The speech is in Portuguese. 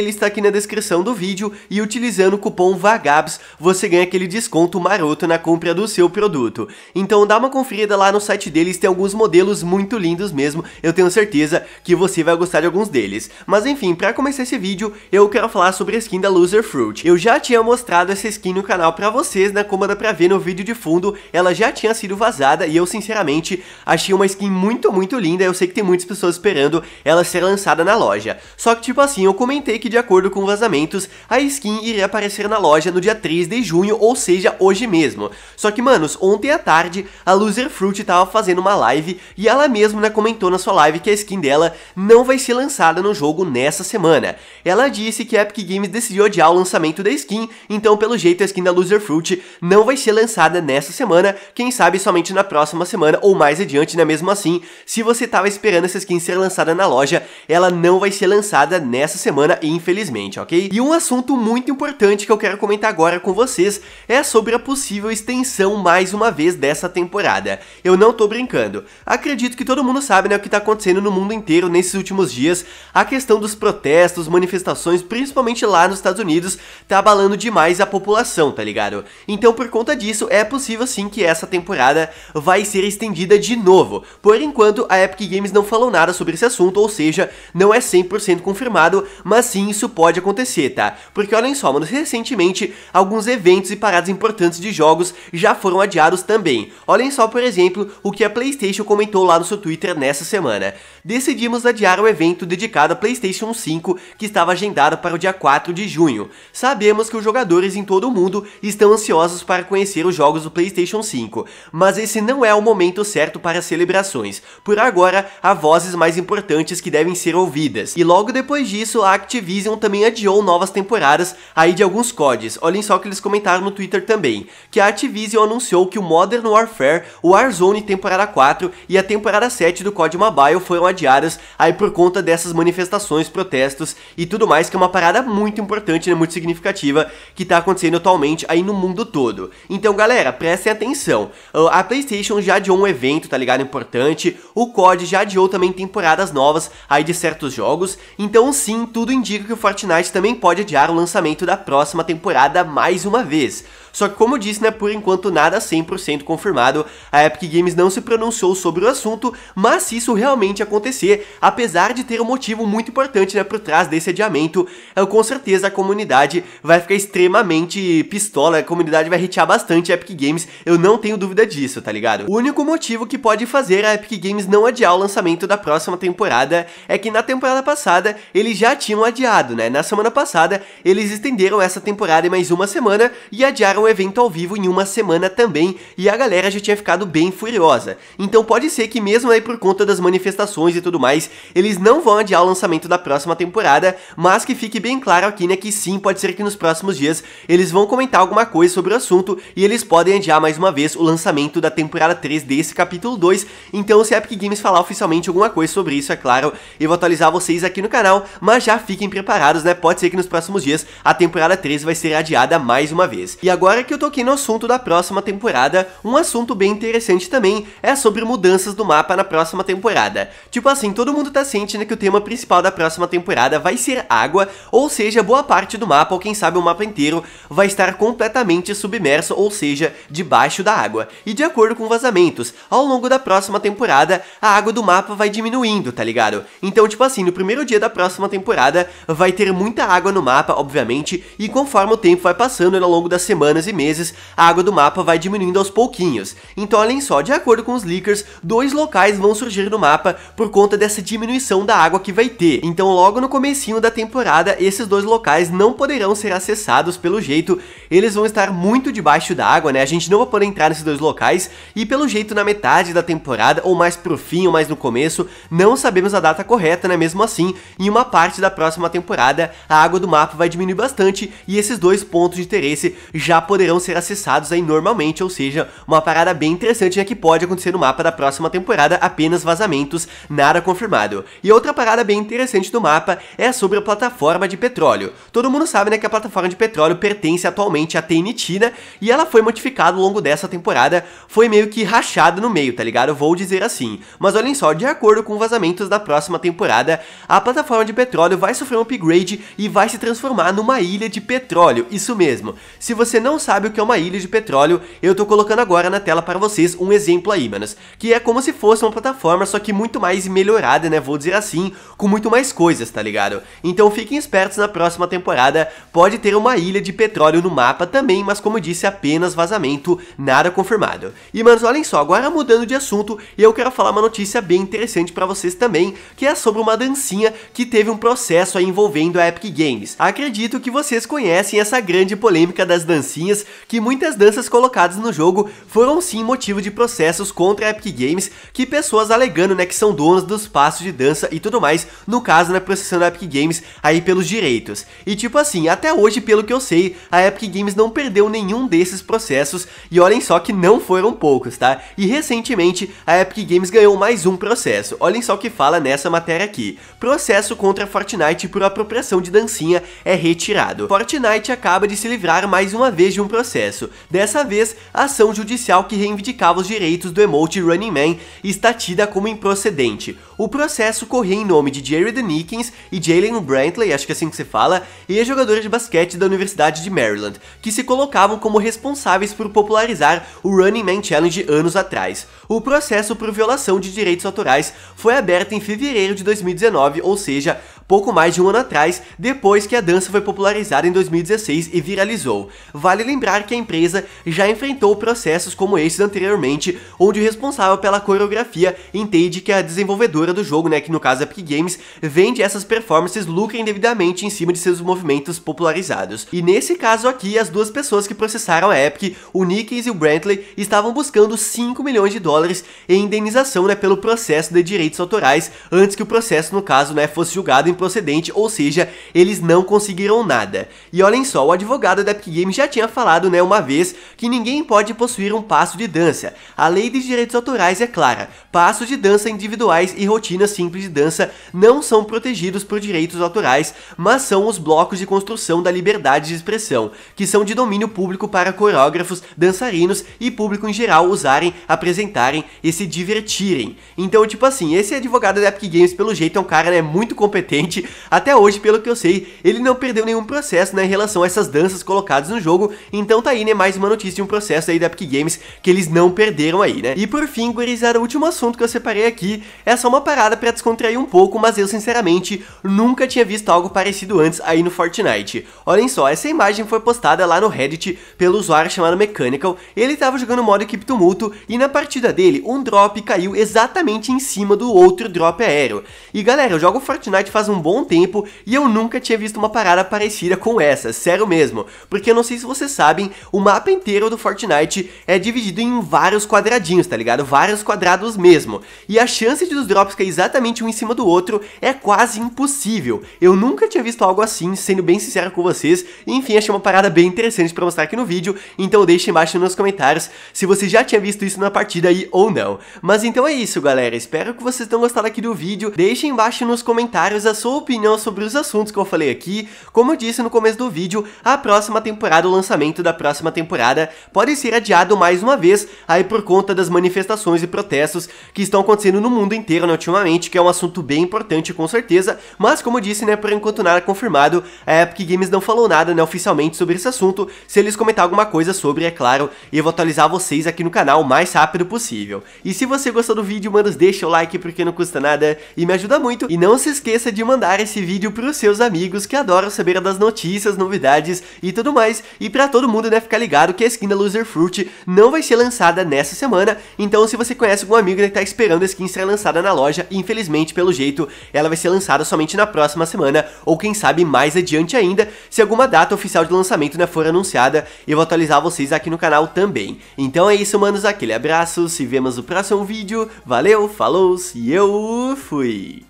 dele está aqui na descrição do vídeo e utilizando o cupom VAGABS você ganha aquele desconto maroto na compra do seu produto. Então dá uma conferida lá no site deles, tem alguns modelos muito lindos mesmo, eu tenho certeza que você vai gostar de alguns deles. Mas enfim, para começar esse vídeo, eu quero falar sobre a skin da Loser Fruit. Eu já tinha mostrado essa skin no canal para vocês, na né, como dá pra ver no vídeo de fundo, ela já tinha sido vazada e eu sinceramente achei uma skin muito, muito linda, eu sei que tem muitas pessoas esperando ela ser lançada na loja. Só que tipo assim, eu comentei que de acordo com vazamentos, a skin iria aparecer na loja no dia 3 de junho, ou seja, hoje mesmo. Só que, manos, ontem à tarde, a loser fruit tava fazendo uma live e ela mesma né, comentou na sua live que a skin dela não vai ser lançada no jogo nessa semana. Ela disse que a Epic Games decidiu adiar o lançamento da skin, então pelo jeito a skin da loser fruit não vai ser lançada nessa semana, quem sabe somente na próxima semana ou mais adiante, né? Mesmo assim, se você tava esperando essa skin ser lançada na loja, ela não vai ser lançada nessa semana, infelizmente infelizmente, ok? E um assunto muito importante que eu quero comentar agora com vocês é sobre a possível extensão mais uma vez dessa temporada. Eu não tô brincando. Acredito que todo mundo sabe né, o que tá acontecendo no mundo inteiro nesses últimos dias. A questão dos protestos, manifestações, principalmente lá nos Estados Unidos, tá abalando demais a população, tá ligado? Então por conta disso, é possível sim que essa temporada vai ser estendida de novo. Por enquanto, a Epic Games não falou nada sobre esse assunto, ou seja, não é 100% confirmado, mas sim isso pode acontecer, tá? Porque olhem só, mano, recentemente alguns eventos e paradas importantes de jogos já foram adiados também. Olhem só, por exemplo, o que a PlayStation comentou lá no seu Twitter nessa semana. Decidimos adiar o evento dedicado a PlayStation 5 que estava agendado para o dia 4 de junho. Sabemos que os jogadores em todo o mundo estão ansiosos para conhecer os jogos do PlayStation 5, mas esse não é o momento certo para celebrações. Por agora, há vozes mais importantes que devem ser ouvidas. E logo depois disso, a Activision Activision também adiou novas temporadas aí de alguns CODs. Olhem só o que eles comentaram no Twitter também, que a Activision anunciou que o Modern Warfare, o Warzone temporada 4 e a temporada 7 do COD Mobile foram adiadas aí por conta dessas manifestações, protestos e tudo mais, que é uma parada muito importante, né, muito significativa que tá acontecendo atualmente aí no mundo todo. Então, galera, prestem atenção. A PlayStation já adiou um evento, tá ligado? Importante. O COD já adiou também temporadas novas aí de certos jogos. Então, sim, tudo indica que o Fortnite também pode adiar o lançamento da próxima temporada mais uma vez. Só que como disse, né, por enquanto nada 100% confirmado, a Epic Games não se pronunciou sobre o assunto, mas se isso realmente acontecer, apesar de ter um motivo muito importante né, por trás desse adiamento, é com certeza a comunidade vai ficar extremamente pistola, a comunidade vai hatear bastante a Epic Games, eu não tenho dúvida disso, tá ligado? O único motivo que pode fazer a Epic Games não adiar o lançamento da próxima temporada é que na temporada passada eles já tinham adiado, né? Na semana passada eles estenderam essa temporada em mais uma semana e adiaram o evento ao vivo em uma semana também e a galera já tinha ficado bem furiosa. Então pode ser que mesmo aí por conta das manifestações e tudo mais, eles não vão adiar o lançamento da próxima temporada, mas que fique bem claro aqui, né, que sim, pode ser que nos próximos dias eles vão comentar alguma coisa sobre o assunto e eles podem adiar mais uma vez o lançamento da temporada 3 desse capítulo 2. Então se a Epic Games falar oficialmente alguma coisa sobre isso, é claro, eu vou atualizar vocês aqui no canal, mas já fiquem preparados, né, pode ser que nos próximos dias a temporada 3 vai ser adiada mais uma vez. E agora agora que eu toquei no assunto da próxima temporada, um assunto bem interessante também é sobre mudanças do mapa na próxima temporada. Tipo assim, todo mundo tá ciente né, que o tema principal da próxima temporada vai ser água, ou seja, boa parte do mapa, ou quem sabe o mapa inteiro, vai estar completamente submerso, ou seja, debaixo da água. E de acordo com vazamentos, ao longo da próxima temporada, a água do mapa vai diminuindo, tá ligado? Então, tipo assim, no primeiro dia da próxima temporada, vai ter muita água no mapa, obviamente, e conforme o tempo vai passando né, ao longo das semanas, semanas e meses, a água do mapa vai diminuindo aos pouquinhos. Então, além só, de acordo com os leakers, dois locais vão surgir no mapa por conta dessa diminuição da água que vai ter. Então, logo no comecinho da temporada, esses dois locais não poderão ser acessados pelo jeito, eles vão estar muito debaixo da água, né? A gente não vai poder entrar nesses dois locais e pelo jeito na metade da temporada ou mais pro fim ou mais no começo, não sabemos a data correta, né? Mesmo assim, em uma parte da próxima temporada, a água do mapa vai diminuir bastante e esses dois pontos de interesse já poderão ser acessados aí normalmente, ou seja, uma parada bem interessante é que pode acontecer no mapa da próxima temporada, apenas vazamentos, nada confirmado. E outra parada bem interessante do mapa é sobre a plataforma de petróleo. Todo mundo sabe né, que a plataforma de petróleo pertence atualmente à TNT, né, e ela foi modificada ao longo dessa temporada, foi meio que rachada no meio, tá ligado? Vou dizer assim. Mas olhem só, de acordo com vazamentos da próxima temporada, a plataforma de petróleo vai sofrer um upgrade e vai se transformar numa ilha de petróleo, isso mesmo. Se você não sabe o que é uma ilha de petróleo, eu tô colocando agora na tela para vocês um exemplo aí, manos. Que é como se fosse uma plataforma, só que muito mais melhorada, né, vou dizer assim, com muito mais coisas, tá ligado? Então fiquem espertos na próxima temporada, pode ter uma ilha de petróleo no mapa também, mas como disse, apenas vazamento, nada confirmado. E manos, olhem só, agora mudando de assunto, eu quero falar uma notícia bem interessante para vocês também, que é sobre uma dancinha que teve um processo aí envolvendo a Epic Games. Acredito que vocês conhecem essa grande polêmica das dancinhas que muitas danças colocadas no jogo foram sim motivo de processos contra a Epic Games, que pessoas alegando né, que são donos dos passos de dança e tudo mais, no caso, né, processando a Epic Games aí pelos direitos. E tipo assim, até hoje, pelo que eu sei, a Epic Games não perdeu nenhum desses processos, e olhem só que não foram poucos, tá? E recentemente, a Epic Games ganhou mais um processo, olhem só o que fala nessa matéria aqui. Processo contra Fortnite por apropriação de dancinha é retirado. Fortnite acaba de se livrar mais uma vez de de um processo, dessa vez a ação judicial que reivindicava os direitos do emote Running Man está tida como improcedente. O processo corria em nome de Jared Nickens e Jalen Brantley, acho que é assim que se fala, e jogadora de basquete da Universidade de Maryland, que se colocavam como responsáveis por popularizar o Running Man Challenge anos atrás. O processo por violação de direitos autorais foi aberto em fevereiro de 2019, ou seja, pouco mais de um ano atrás, depois que a dança foi popularizada em 2016 e viralizou. Vale lembrar que a empresa já enfrentou processos como esses anteriormente, onde o responsável pela coreografia entende que a desenvolvedora do jogo, né, que no caso é Epic Games, vende essas performances, lucrem devidamente em cima de seus movimentos popularizados. E nesse caso aqui, as duas pessoas que processaram a Epic, o Nickens e o Brantley, estavam buscando 5 milhões de dólares em indenização né, pelo processo de direitos autorais, antes que o processo, no caso, né, fosse julgado em procedente, ou seja, eles não conseguiram nada. E olhem só, o advogado da Epic Games já tinha falado, né, uma vez, que ninguém pode possuir um passo de dança. A lei dos direitos autorais é clara, passos de dança individuais e rotinas simples de dança não são protegidos por direitos autorais, mas são os blocos de construção da liberdade de expressão, que são de domínio público para coreógrafos, dançarinos e público em geral usarem, apresentarem e se divertirem. Então, tipo assim, esse advogado da Epic Games, pelo jeito, é um cara, né, muito competente, até hoje, pelo que eu sei, ele não perdeu nenhum processo né, em relação a essas danças colocadas no jogo, então tá aí, né, mais uma notícia de um processo aí da Epic Games que eles não perderam aí, né. E por fim, gurizada, o último assunto que eu separei aqui é só uma parada pra descontrair um pouco, mas eu sinceramente nunca tinha visto algo parecido antes aí no Fortnite. Olhem só, essa imagem foi postada lá no Reddit pelo usuário chamado Mechanical, ele tava jogando modo equipe tumulto e na partida dele, um drop caiu exatamente em cima do outro drop aéreo. E galera, eu jogo Fortnite faz um bom tempo e eu nunca tinha visto uma parada parecida com essa, sério mesmo. Porque eu não sei se vocês sabem, o mapa inteiro do Fortnite é dividido em vários quadradinhos, tá ligado? Vários quadrados mesmo. E a chance de os drops cair exatamente um em cima do outro é quase impossível. Eu nunca tinha visto algo assim, sendo bem sincero com vocês. Enfim, achei uma parada bem interessante pra mostrar aqui no vídeo, então deixe embaixo nos comentários se você já tinha visto isso na partida aí ou não. Mas então é isso, galera. Espero que vocês tenham gostado aqui do vídeo. Deixem embaixo nos comentários a sua sua opinião sobre os assuntos que eu falei aqui. Como eu disse no começo do vídeo, a próxima temporada, o lançamento da próxima temporada, pode ser adiado mais uma vez, aí por conta das manifestações e protestos que estão acontecendo no mundo inteiro né, ultimamente, que é um assunto bem importante com certeza, mas como eu disse, né, por enquanto nada confirmado, a Epic Games não falou nada né, oficialmente sobre esse assunto, se eles comentar alguma coisa sobre, é claro, eu vou atualizar vocês aqui no canal o mais rápido possível. E se você gostou do vídeo, manos, deixa o like porque não custa nada e me ajuda muito, e não se esqueça de mandar esse vídeo para os seus amigos que adoram saber das notícias, novidades e tudo mais. E para todo mundo, né, ficar ligado que a skin da Loser Fruit não vai ser lançada nessa semana. Então, se você conhece algum amigo né, que está esperando a skin ser lançada na loja, infelizmente, pelo jeito, ela vai ser lançada somente na próxima semana, ou quem sabe mais adiante ainda, se alguma data oficial de lançamento né, for anunciada. Eu vou atualizar vocês aqui no canal também. Então é isso, manos, aquele abraço, se vemos no próximo vídeo. Valeu, falou e eu fui!